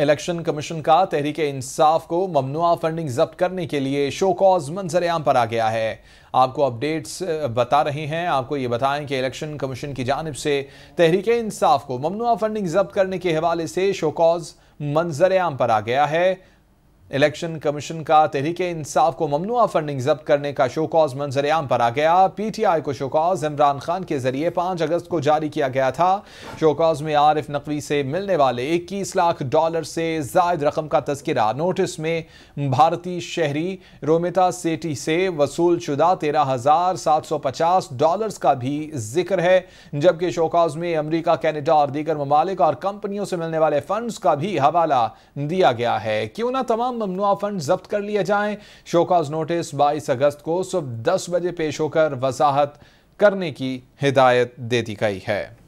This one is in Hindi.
इलेक्शन कमीशन का तहरीक इंसाफ को ममनुआ फंडिंग जब्त करने के लिए शो कॉज मंजरेआम पर आ गया है आपको अपडेट्स बता रहे हैं आपको ये बताएं कि इलेक्शन कमीशन की जानब से तहरीक इंसाफ को ममनुआ फंडिंग जब्त करने के हवाले से शो कॉज मंजरेआम पर आ गया है इलेक्शन कमीशन का तहरीक इंसाफ को ममनुआ फंडिंग जब्त करने का शोकॉज आम पर आ गया पीटीआई को शोकॉज इमरान खान के जरिए पांच अगस्त को जारी किया गया था शोकॉज में आरिफ नकवी से मिलने वाले इक्कीस लाख डॉलर से जायद रकम का तस्करा नोटिस में भारतीय शहरी रोमिता सेटी से वसूल शुदा तेरह हजार सात सौ पचास डॉलर का भी जिक्र है जबकि शोकॉज में अमरीका कैनेडा और दीगर ममालिक और कंपनियों से मिलने वाले फंड का भी हवाला दिया गया है क्यों ना तमाम ममनुआ फंड जब्त कर लिए जाएं शोकाज नोटिस 22 अगस्त को सुबह 10 बजे पेश होकर वजाहत करने की हिदायत दे दी गई है